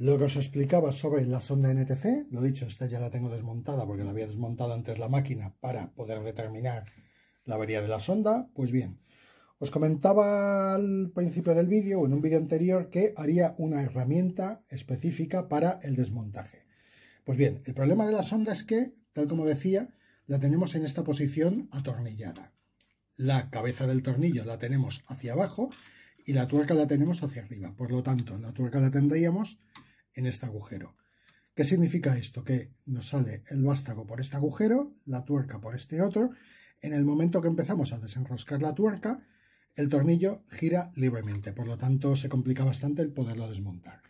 Lo que os explicaba sobre la sonda NTC, lo dicho, esta ya la tengo desmontada porque la había desmontado antes la máquina para poder determinar la avería de la sonda. Pues bien, os comentaba al principio del vídeo, o en un vídeo anterior, que haría una herramienta específica para el desmontaje. Pues bien, el problema de la sonda es que, tal como decía, la tenemos en esta posición atornillada. La cabeza del tornillo la tenemos hacia abajo y la tuerca la tenemos hacia arriba. Por lo tanto, la tuerca la tendríamos en este agujero. ¿Qué significa esto? Que nos sale el vástago por este agujero, la tuerca por este otro. En el momento que empezamos a desenroscar la tuerca, el tornillo gira libremente, por lo tanto se complica bastante el poderlo desmontar.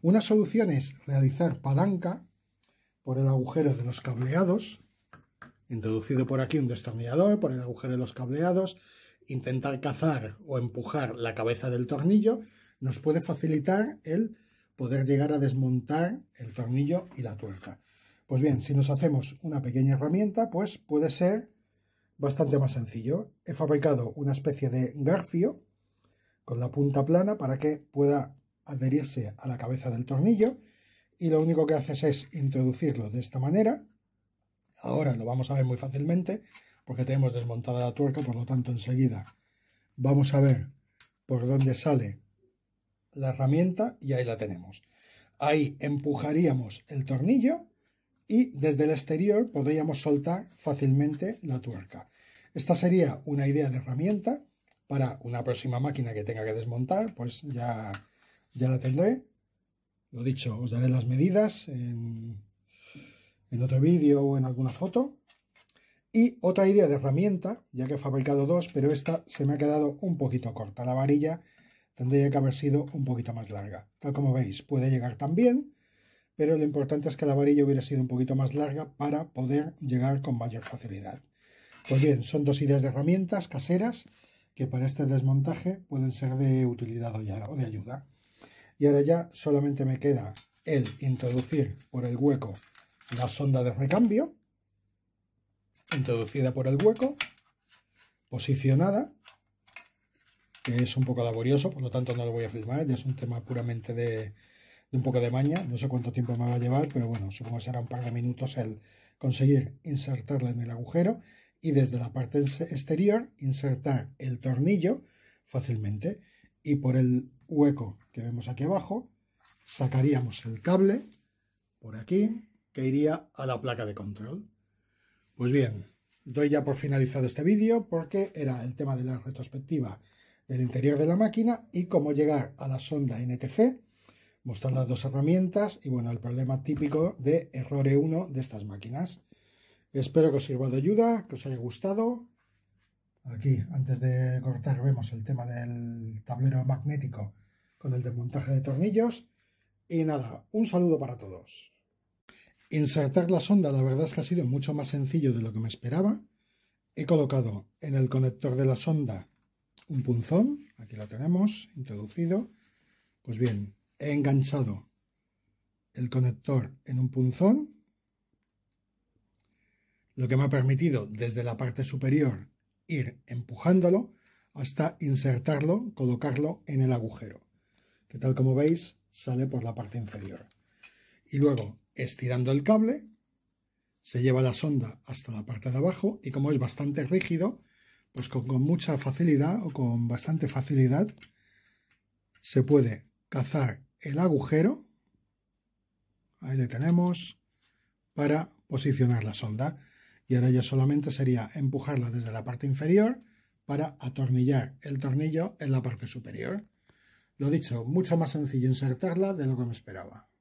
Una solución es realizar palanca por el agujero de los cableados, introducido por aquí un destornillador, por el agujero de los cableados, intentar cazar o empujar la cabeza del tornillo, nos puede facilitar el poder llegar a desmontar el tornillo y la tuerca. Pues bien, si nos hacemos una pequeña herramienta, pues puede ser bastante más sencillo. He fabricado una especie de garfio con la punta plana para que pueda adherirse a la cabeza del tornillo y lo único que haces es introducirlo de esta manera. Ahora lo vamos a ver muy fácilmente porque tenemos desmontada la tuerca, por lo tanto enseguida vamos a ver por dónde sale la herramienta y ahí la tenemos. Ahí empujaríamos el tornillo y desde el exterior podríamos soltar fácilmente la tuerca. Esta sería una idea de herramienta para una próxima máquina que tenga que desmontar, pues ya, ya la tendré. Lo dicho, os daré las medidas en, en otro vídeo o en alguna foto. Y otra idea de herramienta, ya que he fabricado dos, pero esta se me ha quedado un poquito corta. La varilla tendría que haber sido un poquito más larga. Tal como veis, puede llegar también, pero lo importante es que la varilla hubiera sido un poquito más larga para poder llegar con mayor facilidad. Pues bien, son dos ideas de herramientas caseras que para este desmontaje pueden ser de utilidad o de ayuda. Y ahora ya solamente me queda el introducir por el hueco la sonda de recambio, introducida por el hueco, posicionada, que es un poco laborioso, por lo tanto no lo voy a filmar, ya es un tema puramente de, un poco de maña, no sé cuánto tiempo me va a llevar, pero bueno, supongo que será un par de minutos el conseguir insertarla en el agujero y desde la parte exterior insertar el tornillo fácilmente y por el hueco que vemos aquí abajo sacaríamos el cable por aquí que iría a la placa de control. Pues bien, doy ya por finalizado este vídeo porque era el tema de la retrospectiva el interior de la máquina y cómo llegar a la sonda NTC, mostrar las dos herramientas y bueno, el problema típico de error E1 de estas máquinas. Espero que os sirva de ayuda, que os haya gustado. Aquí, antes de cortar, vemos el tema del tablero magnético con el desmontaje de tornillos. Y nada, un saludo para todos. Insertar la sonda la verdad es que ha sido mucho más sencillo de lo que me esperaba. He colocado en el conector de la sonda un punzón, aquí lo tenemos, introducido. Pues bien, he enganchado el conector en un punzón, lo que me ha permitido desde la parte superior ir empujándolo hasta insertarlo, colocarlo en el agujero, que tal como veis sale por la parte inferior. Y luego, estirando el cable, se lleva la sonda hasta la parte de abajo y como es bastante rígido, pues con, mucha facilidad o con bastante facilidad se puede cazar el agujero, ahí le tenemos, para posicionar la sonda. Y ahora ya solamente sería empujarla desde la parte inferior para atornillar el tornillo en la parte superior. Lo dicho, mucho más sencillo insertarla de lo que me esperaba.